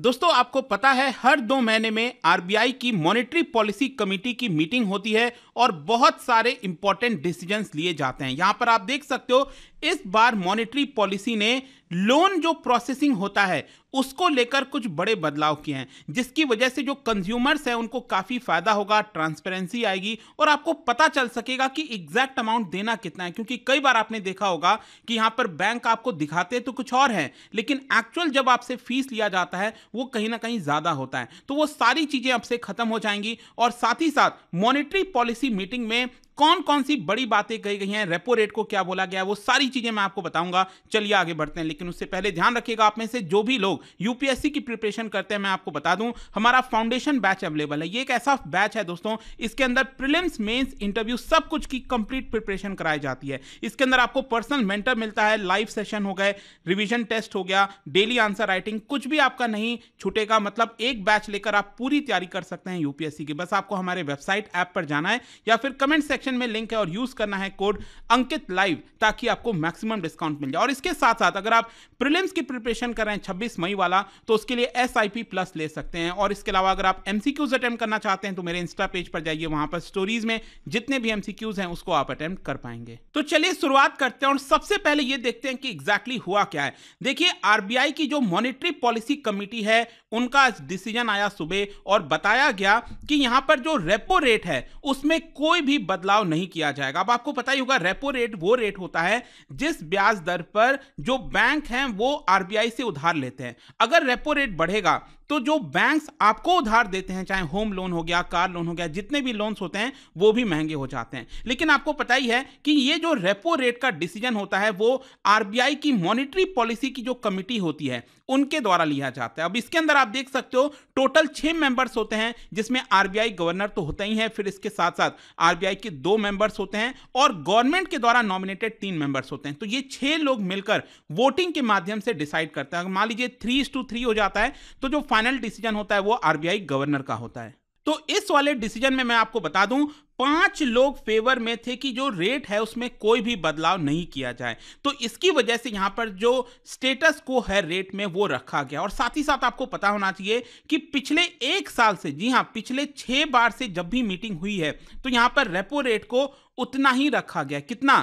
दोस्तों आपको पता है हर दो महीने में आरबीआई की मॉनेटरी पॉलिसी कमेटी की मीटिंग होती है और बहुत सारे इंपॉर्टेंट डिसीजन लिए जाते हैं यहां पर आप देख सकते हो इस बार मॉनेटरी पॉलिसी ने लोन जो प्रोसेसिंग होता है उसको लेकर कुछ बड़े बदलाव किए हैं जिसकी वजह से जो कंज्यूमर्स हैं उनको काफ़ी फायदा होगा ट्रांसपेरेंसी आएगी और आपको पता चल सकेगा कि एग्जैक्ट अमाउंट देना कितना है क्योंकि कई बार आपने देखा होगा कि यहाँ पर बैंक आपको दिखाते तो कुछ और है लेकिन एक्चुअल जब आपसे फीस लिया जाता है वो कहीं ना कहीं ज़्यादा होता है तो वो सारी चीज़ें अब से ख़त्म हो जाएंगी और साथ ही साथ मॉनिटरी पॉलिसी मीटिंग में कौन कौन सी बड़ी बातें कही गई हैं रेपो रेट को क्या बोला गया वो सारी चीजें मैं आपको बताऊंगा चलिए आगे बढ़ते हैं लेकिन उससे पहले ध्यान रखिएगा आप में से जो भी लोग यूपीएससी की प्रिपरेशन करते हैं मैं आपको बता दूं हमारा फाउंडेशन बैच अवेलेबल है ये एक ऐसा बैच है दोस्तों इसके अंदर प्रिलिम्स मेन्स इंटरव्यू सब कुछ की कंप्लीट प्रिपरेशन कराई जाती है इसके अंदर आपको पर्सनल मेंटर मिलता है लाइव सेशन हो गए रिविजन टेस्ट हो गया डेली आंसर राइटिंग कुछ भी आपका नहीं छूटेगा मतलब एक बैच लेकर आप पूरी तैयारी कर सकते हैं यूपीएससी की बस आपको हमारे वेबसाइट ऐप पर जाना है या फिर कमेंट सेक्शन डिस्क्रिप्शन में लिंक है और यूज करना है कोड अंकित लाइव ताकि आपको मैक्सिमम डिस्काउंट मिल जाए और इसके साथ साथ अगर आप प्रिलिम्स की प्रिपरेशन कर रहे हैं छब्बीस मई वाला तो उसके लिए एस प्लस ले सकते हैं और इसके अलावा अगर आप एमसीक्यूज अटेम्प्ट करना चाहते हैं तो मेरे इंस्टा पेज पर जाइए वहां पर स्टोरीज में जितने भी एमसीक्यूज हैं उसको आप अटेम्प्ट कर पाएंगे तो चलिए शुरुआत करते हैं और सबसे पहले यह देखते हैं कि एग्जैक्टली हुआ क्या है देखिए आरबीआई की जो मॉनिटरी पॉलिसी कमिटी है उनका डिसीजन आया सुबह और बताया गया कि यहां पर जो रेपो रेट है उसमें कोई भी बदलाव बदलाव नहीं किया जाएगा अब आपको पता ही होगा रेपो रेट वो रेट होता है जिस ब्याज दर पर जो बैंक हैं वो आरबीआई से उधार लेते हैं अगर रेपो रेट बढ़ेगा तो जो बैंक्स आपको उधार देते हैं चाहे होम लोन हो गया कार लोन हो गया जितने भी लोन्स होते हैं वो भी महंगे हो जाते हैं लेकिन आपको पता ही है कि ये जो रेपो रेट का डिसीजन होता है वो आरबीआई की मॉनिटरी पॉलिसी की जो कमिटी होती है उनके द्वारा लिया जाता है अब इसके अंदर आप देख सकते हो टोटल छह मेंबर्स होते हैं जिसमें आरबीआई गवर्नर तो होता ही है फिर इसके साथ साथ आरबीआई के दो मेंबर्स होते हैं और गवर्नमेंट के द्वारा नॉमिनेटेड तीन मेंबर्स होते हैं तो ये छह लोग मिलकर वोटिंग के माध्यम से डिसाइड करते हैं मान लीजिए थ्री टू थ्री हो जाता है तो जो फाइनल डिसीजन होता है वो आरबीआई गवर्नर का होता है तो इस वाले डिसीजन में मैं आपको बता दूं पांच लोग फेवर में थे कि जो रेट है उसमें कोई भी बदलाव नहीं किया जाए तो इसकी वजह से यहां पर जो स्टेटस को है रेट में वो रखा गया और साथ ही साथ आपको पता होना चाहिए कि पिछले एक साल से जी हां पिछले छह बार से जब भी मीटिंग हुई है तो यहां पर रेपो रेट को उतना ही रखा गया कितना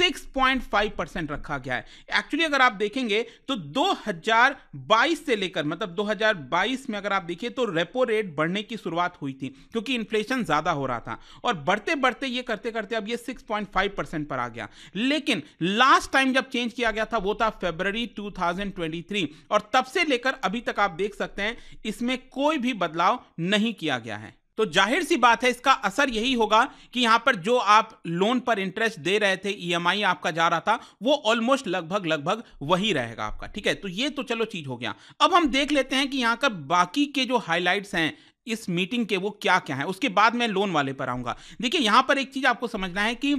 6.5 परसेंट रखा गया है एक्चुअली अगर आप देखेंगे तो 2022 से लेकर मतलब 2022 में अगर आप देखिए तो रेपो रेट बढ़ने की शुरुआत हुई थी क्योंकि इन्फ्लेशन ज़्यादा हो रहा था और बढ़ते बढ़ते ये करते करते अब ये 6.5 परसेंट पर आ गया लेकिन लास्ट टाइम जब चेंज किया गया था वो था फेबररी टू और तब से लेकर अभी तक आप देख सकते हैं इसमें कोई भी बदलाव नहीं किया गया है तो जाहिर सी बात है इसका असर यही होगा कि यहां पर जो आप लोन पर इंटरेस्ट दे रहे थे ईएमआई e आपका जा रहा था वो ऑलमोस्ट लगभग लगभग वही रहेगा आपका ठीक है तो ये तो चलो चीज हो गया अब हम देख लेते हैं कि यहां का बाकी के जो हाईलाइट हैं इस मीटिंग के वो क्या क्या है उसके बाद मैं लोन वाले पर आऊंगा देखिए यहां पर एक चीज़ आपको समझना है कि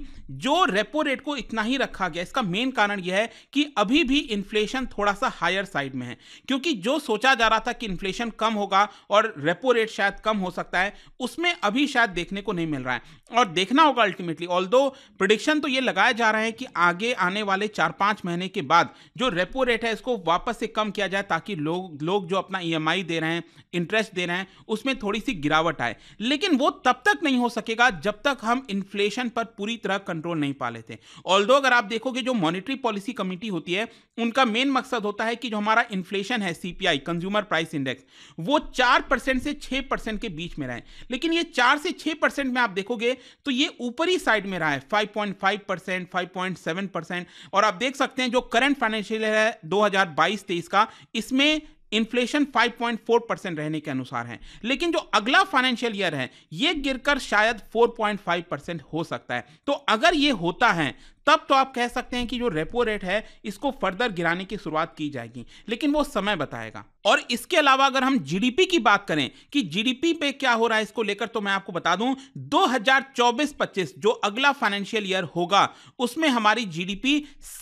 जो रेपो रेट को इतना ही रखा गया इसका मेन कारण यह है कि अभी भी इन्फ्लेशन थोड़ा सा हायर साइड में है क्योंकि जो सोचा जा रहा था कि इन्फ्लेशन कम होगा और रेपो रेट शायद कम हो सकता है उसमें अभी शायद देखने को नहीं मिल रहा है और देखना होगा अल्टीमेटली ऑल दो प्रडिक्शन तो ये लगाया जा रहा है कि आगे आने वाले चार पांच महीने के बाद जो रेपो रेट है इसको वापस से कम किया जाए ताकि लोग लोग जो अपना ई e दे रहे हैं इंटरेस्ट दे रहे हैं उसमें थोड़ी सी गिरावट आए लेकिन वो तब तक नहीं हो सकेगा जब तक हम इन्फ्लेशन पर पूरी तरह कंट्रोल नहीं पा लेते ऑल दो अगर आप देखोगे जो मॉनिटरी पॉलिसी कमेटी होती है उनका मेन मकसद होता है कि जो हमारा इन्फ्लेशन है सीपीआई कंज्यूमर प्राइस इंडेक्स वो चार परसेंट से छह परसेंट के बीच में रहे लेकिन ये चार से छह परसेंट में आप देखोगे तो ये ऊपरी साइड में रहा है five point five percent five point seven percent और आप देख सकते हैं जो करंट फाइनेंशियल है दो हजार बाईस तेईस का इसमें इन्फ्लेशन 5.4 परसेंट रहने के अनुसार है लेकिन जो अगला फाइनेंशियल ईयर है ये गिरकर शायद 4.5 परसेंट हो सकता है तो अगर ये होता है तब तो आप कह सकते हैं कि जो रेपो रेट है इसको फर्दर गिराने की शुरुआत की जाएगी लेकिन वो समय बताएगा और इसके अलावा अगर हम जीडीपी की बात करें कि जीडीपी पे क्या हो रहा है इसको लेकर तो मैं आपको बता दूं 2024-25 जो अगला फाइनेंशियल ईयर होगा उसमें हमारी जीडीपी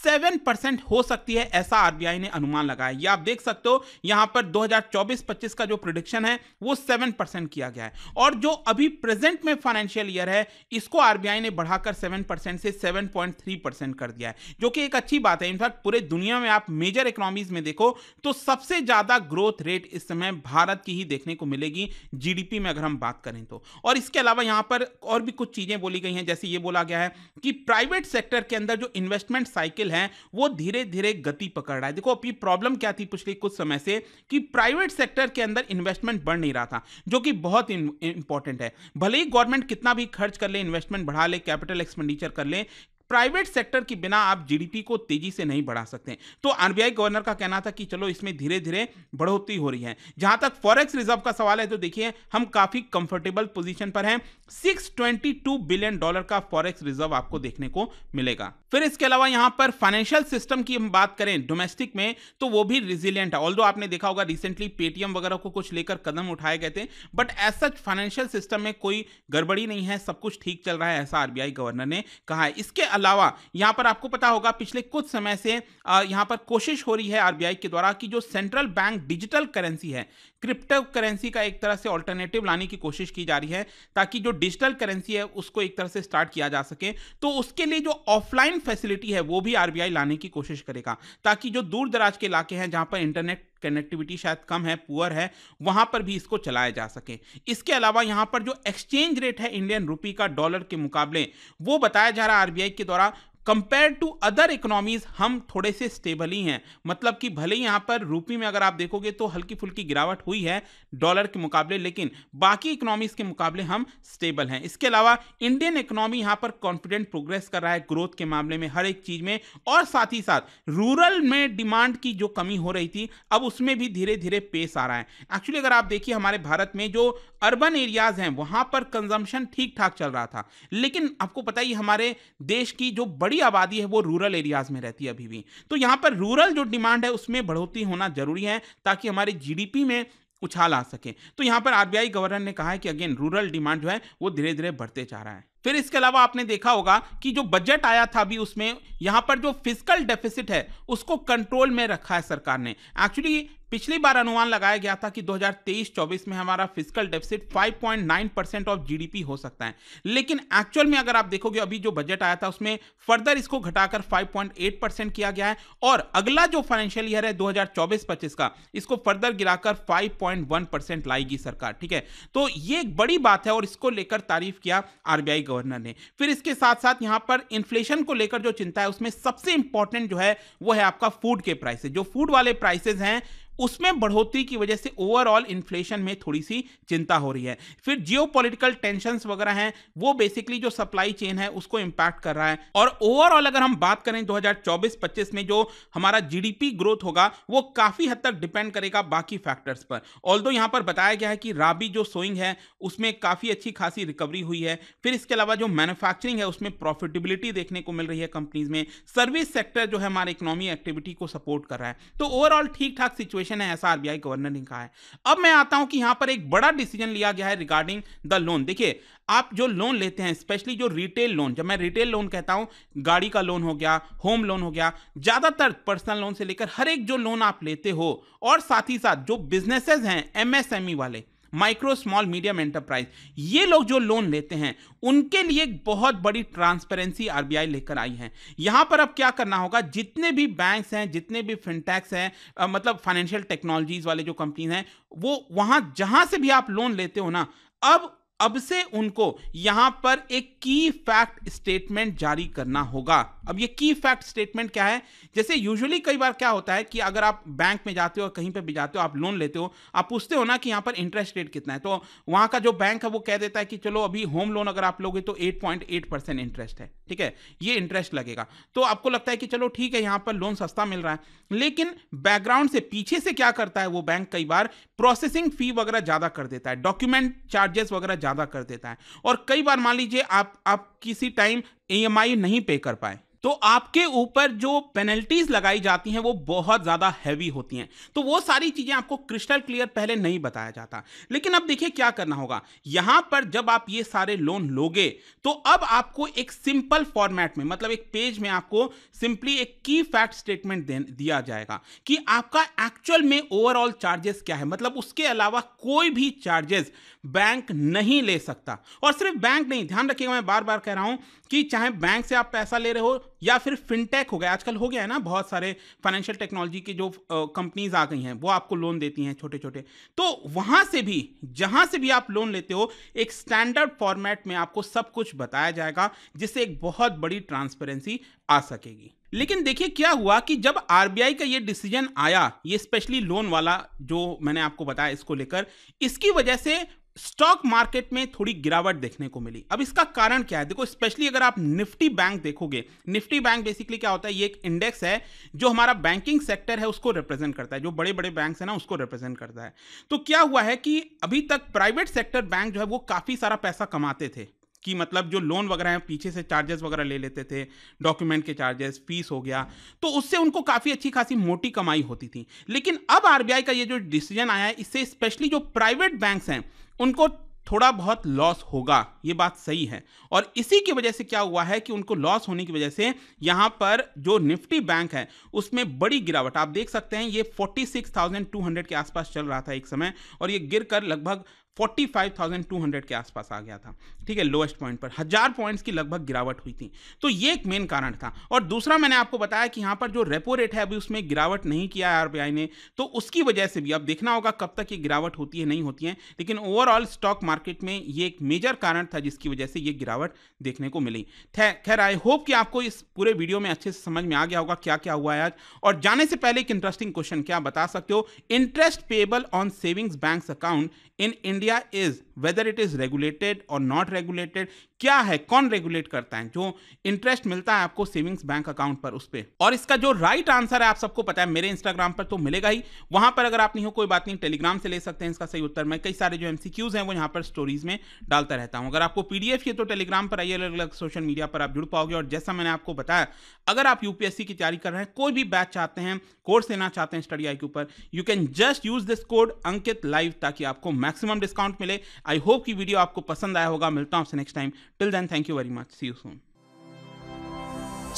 7 परसेंट हो सकती है ऐसा आरबीआई ने अनुमान लगाया आप देख सकते हो यहां पर 2024-25 का जो प्रोडिक्शन है वो 7 परसेंट किया गया है और जो अभी प्रेजेंट में फाइनेंशियल ईयर है इसको आरबीआई ने बढ़ाकर सेवन से सेवन थ्री परसेंट कर दिया है जो कि एक अच्छी बात है इनफैक्ट पूरे दुनिया में आप मेजर इकोनॉमीज में देखो तो सबसे ज़्यादा ग्रोथ रेट इस समय भारत की ही देखने को मिलेगी जीडीपी में अगर हम बात करें तो और इसके अलावा यहां पर और भी कुछ चीज़ें बोली गई हैं जैसे ये बोला गया है कि प्राइवेट सेक्टर के अंदर जो इन्वेस्टमेंट साइकिल है वो धीरे धीरे गति पकड़ रहा है देखो अभी प्रॉब्लम क्या थी पिछले कुछ समय से कि प्राइवेट सेक्टर के अंदर इन्वेस्टमेंट बढ़ नहीं रहा था जो कि बहुत इंपॉर्टेंट है भले ही गवर्नमेंट कितना भी खर्च कर ले इन्वेस्टमेंट बढ़ा ले कैपिटल एक्सपेंडिचर कर ले प्राइवेट सेक्टर के बिना आप जीडीपी को तेजी से नहीं बढ़ा सकते तो आरबीआई गवर्नर का कहना था कि चलो इसमें धीरे धीरे बढ़ोतरी हो रही है जहां तक फॉरेक्स रिजर्व का सवाल है तो देखिए हम काफी कंफर्टेबल पोजीशन पर हैं 622 बिलियन डॉलर का फॉरेक्स रिजर्व आपको देखने को मिलेगा फिर इसके अलावा यहां पर फाइनेंशियल सिस्टम की हम बात करें डोमेस्टिक में तो वो भी रिजिलियंट है ऑल्दो आपने देखा होगा रिसेंटली पेटीएम वगैरह को कुछ लेकर कदम उठाए गए थे but as such financial system में कोई गड़बड़ी नहीं है सब कुछ ठीक चल रहा है ऐसा आरबीआई गवर्नर ने कहा है इसके अलावा यहाँ पर आपको पता होगा पिछले कुछ समय से यहाँ पर कोशिश हो रही है आरबीआई के द्वारा कि जो सेंट्रल बैंक डिजिटल करेंसी है क्रिप्टो करेंसी का एक तरह से ऑल्टरनेटिव लाने की कोशिश की जा रही है ताकि जो डिजिटल करेंसी है उसको एक तरह से स्टार्ट किया जा सके तो उसके लिए जो ऑफलाइन फैसिलिटी है वो भी आरबीआई लाने की कोशिश करेगा ताकि जो दूर दराज के इलाके हैं जहां पर इंटरनेट कनेक्टिविटी शायद कम है पुअर है वहाँ पर भी इसको चलाया जा सके इसके अलावा यहाँ पर जो एक्सचेंज रेट है इंडियन रुपी का डॉलर के मुकाबले वो बताया जा रहा है आरबीआई के द्वारा कंपेयर टू अदर इकोनॉमीज हम थोड़े से स्टेबल ही हैं मतलब कि भले ही यहाँ पर रूपी में अगर आप देखोगे तो हल्की फुल्की गिरावट हुई है डॉलर के मुकाबले लेकिन बाकी इकोनॉमीज के मुकाबले हम स्टेबल हैं इसके अलावा इंडियन इकोनॉमी यहाँ पर कॉन्फिडेंट प्रोग्रेस कर रहा है ग्रोथ के मामले में हर एक चीज़ में और साथ ही साथ रूरल में डिमांड की जो कमी हो रही थी अब उसमें भी धीरे धीरे पेश आ रहा है एक्चुअली अगर आप देखिए हमारे भारत में जो अर्बन एरियाज हैं वहाँ पर कंजम्पशन ठीक ठाक चल रहा था लेकिन आपको पता ही हमारे देश की जो बड़ी बड़ी आबादी है वो रूरल एरियाज़ में रहती है अभी भी तो यहाँ पर रूरल जो डिमांड है उसमें बढ़ोतरी होना जरूरी है ताकि हमारे जीडीपी में उछाल आ सके तो यहाँ पर आरबीआई गवर्नर ने कहा है कि अगेन रूरल डिमांड जो है वो धीरे धीरे बढ़ते जा रहा है फिर इसके अलावा आपने देखा होगा कि जो बजट आया था अभी उसमें यहाँ पर जो फिजिकल डेफिसिट है उसको कंट्रोल में रखा है सरकार ने एक्चुअली पिछली बार अनुमान लगाया गया था कि 2023-24 में हमारा physical deficit 5.9 percent of GDP हो सकता है लेकिन एक्चुअल में अगर आप देखोगे अभी जो बजट आया था उसमें फर्दर इसको घटाकर 5.8 परसेंट किया गया है और अगला जो फाइनेंशियल ईयर है 2024-25 का इसको फर्दर गिराकर 5.1 परसेंट लाएगी सरकार ठीक है तो ये एक बड़ी बात है और इसको लेकर तारीफ किया आरबीआई गवर्नर ने फिर इसके साथ साथ यहां पर इन्फ्लेशन को लेकर जो चिंता है उसमें सबसे इंपॉर्टेंट जो है वो है आपका फूड के प्राइसेज जो फूड वाले प्राइसेज हैं उसमें बढ़ोतरी की वजह से ओवरऑल इन्फ्लेशन में थोड़ी सी चिंता हो रही है फिर जियो पोलिटिकल टेंशन वगैरह हैं वो बेसिकली जो सप्लाई चेन है उसको इम्पैक्ट कर रहा है और ओवरऑल अगर हम बात करें 2024-25 में जो हमारा जीडीपी ग्रोथ होगा वो काफ़ी हद तक डिपेंड करेगा बाकी फैक्टर्स पर ऑल दो यहाँ पर बताया गया है कि राबी जो सोइंग है उसमें काफ़ी अच्छी खासी रिकवरी हुई है फिर इसके अलावा जो मैनुफैक्चरिंग है उसमें प्रॉफिटेबिलिटी देखने को मिल रही है कंपनीज में सर्विस सेक्टर जो है हमारे इकोनॉमी एक्टिविटी को सपोर्ट कर रहा है तो ओवरऑल ठीक ठाक सिचुएशन सिचुएशन है ऐसा आरबीआई गवर्नर ने कहा है अब मैं आता हूं कि यहां पर एक बड़ा डिसीजन लिया गया है रिगार्डिंग द लोन देखिए आप जो लोन लेते हैं स्पेशली जो रिटेल लोन जब मैं रिटेल लोन कहता हूं गाड़ी का लोन हो गया होम लोन हो गया ज्यादातर पर्सनल लोन से लेकर हर एक जो लोन आप लेते हो और साथ ही साथ जो बिजनेसेस हैं एमएसएमई e वाले माइक्रो स्मॉल मीडियम एंटरप्राइज ये लोग जो लोन लेते हैं उनके लिए बहुत बड़ी ट्रांसपेरेंसी आरबीआई लेकर आई है यहां पर अब क्या करना होगा जितने भी बैंक्स हैं जितने भी फिनटैक्स हैं मतलब फाइनेंशियल टेक्नोलॉजीज वाले जो कंपनीज हैं वो वहां जहां से भी आप लोन लेते हो ना अब अब से उनको यहां पर एक की फैक्ट स्टेटमेंट जारी करना होगा अब ये की फैक्ट स्टेटमेंट क्या है जैसे यूजुअली कई बार क्या होता है कि अगर आप बैंक में जाते हो कहीं पे भी जाते हो आप लोन लेते हो आप पूछते हो ना कि यहां पर इंटरेस्ट रेट कितना है तो वहां का जो बैंक है वो कह देता है कि चलो अभी होम लोन अगर आप लोगे तो eight point eight percent interest है ठीक है ये इंटरेस्ट लगेगा तो आपको लगता है कि चलो ठीक है यहां पर लोन सस्ता मिल रहा है लेकिन बैकग्राउंड से पीछे से क्या करता है वो बैंक कई बार प्रोसेसिंग फी वगैरह ज़्यादा कर देता है डॉक्यूमेंट चार्जेस वगैरह ज़्यादा कर देता है और कई बार मान लीजिए आप आप किसी टाइम ई e नहीं पे कर पाए तो आपके ऊपर जो पेनल्टीज लगाई जाती हैं वो बहुत ज़्यादा हैवी होती हैं तो वो सारी चीज़ें आपको क्रिस्टल क्लियर पहले नहीं बताया जाता लेकिन अब देखिए क्या करना होगा यहाँ पर जब आप ये सारे लोन लोगे तो अब आपको एक सिंपल फॉर्मेट में मतलब एक पेज में आपको सिंपली एक की फैक्ट स्टेटमेंट दिया जाएगा कि आपका एक्चुअल में ओवरऑल चार्जेस क्या है मतलब उसके अलावा कोई भी चार्जेस बैंक नहीं ले सकता और सिर्फ बैंक नहीं ध्यान रखिएगा मैं बार बार कह रहा हूं कि चाहे बैंक से आप पैसा ले रहे हो या फिर फिनटेक हो गया आजकल हो गया है ना बहुत सारे फाइनेंशियल टेक्नोलॉजी की जो कंपनीज आ गई हैं वो आपको लोन देती हैं छोटे छोटे तो वहां से भी जहां से भी आप लोन लेते हो एक स्टैंडर्ड फॉर्मेट में आपको सब कुछ बताया जाएगा जिससे एक बहुत बड़ी ट्रांसपेरेंसी आ सकेगी लेकिन देखिए क्या हुआ कि जब आर का ये डिसीजन आया ये स्पेशली लोन वाला जो मैंने आपको बताया इसको लेकर इसकी वजह से स्टॉक मार्केट में थोड़ी गिरावट देखने को मिली अब इसका कारण क्या है देखो स्पेशली अगर आप निफ्टी बैंक देखोगे निफ्टी बैंक बेसिकली क्या होता है ये एक इंडेक्स है जो हमारा बैंकिंग सेक्टर है उसको रिप्रेजेंट करता है जो बड़े बड़े बैंक है ना उसको रिप्रेजेंट करता है तो क्या हुआ है कि अभी तक प्राइवेट सेक्टर बैंक जो है वो काफ़ी सारा पैसा कमाते थे कि मतलब जो लोन वगैरह हैं पीछे से चार्जेस वगैरह ले लेते थे डॉक्यूमेंट के चार्जेस फीस हो गया तो उससे उनको काफ़ी अच्छी खासी मोटी कमाई होती थी लेकिन अब आर का ये जो डिसीजन आया है इससे स्पेशली जो प्राइवेट बैंक्स हैं उनको थोड़ा बहुत लॉस होगा ये बात सही है और इसी की वजह से क्या हुआ है कि उनको लॉस होने की वजह से यहाँ पर जो निफ्टी बैंक है उसमें बड़ी गिरावट आप देख सकते हैं ये 46,200 के आसपास चल रहा था एक समय और ये गिर कर लगभग 45,200 के आसपास आ गया था ठीक है लोएस्ट पॉइंट पर हज़ार पॉइंट्स की लगभग गिरावट हुई थी तो ये एक मेन कारण था और दूसरा मैंने आपको बताया कि यहाँ पर जो रेपो रेट है अभी उसमें गिरावट नहीं किया है आरबीआई ने तो उसकी वजह से भी अब देखना होगा कब तक ये गिरावट होती है नहीं होती है लेकिन ओवरऑल स्टॉक मार्केट में ये एक मेजर कारण था जिसकी वजह से ये गिरावट देखने को मिली खैर आई होप कि आपको इस पूरे वीडियो में अच्छे से समझ में आ गया होगा क्या क्या हुआ है आज और जाने से पहले एक इंटरेस्टिंग क्वेश्चन क्या बता सकते हो interest payable on savings bank account in India India is whether it is regulated और नॉट रेगुलेटेड क्या है कौन रेगुलेट करता है जो इंटरेस्ट मिलता है आपको सेविंग्स बैंक अकाउंट पर उस पर और इसका जो राइट right आंसर है आप सबको पता है मेरे इंस्टाग्राम पर तो मिलेगा ही वहां पर अगर आप नहीं हो कोई बात नहीं टेलीग्राम से ले सकते हैं इसका सही उत्तर मैं कई सारे जो एमसीक्यूज हैं वो यहां पर स्टोरीज में डालता रहता हूं अगर आपको पीडीएफ की तो टेलीग्राम पर आइए अलग अलग सोशल मीडिया पर आप जुड़ पाओगे और जैसा मैंने आपको बताया अगर आप यूपीएससी की तैयारी कर रहे हैं कोई भी बैच चाहते हैं कोर्स लेना चाहते हैं स्टडी आई के ऊपर you can just use this code Ankit live ताकि आपको मैक्सिमम डिस्काउंट डिस्काउंट मिले आई होप कि वीडियो आपको पसंद आया होगा मिलता हूं आपसे next time till then thank you very much see you soon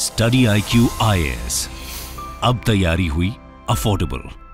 study I Q I S अब तैयारी हुई अफोर्डेबल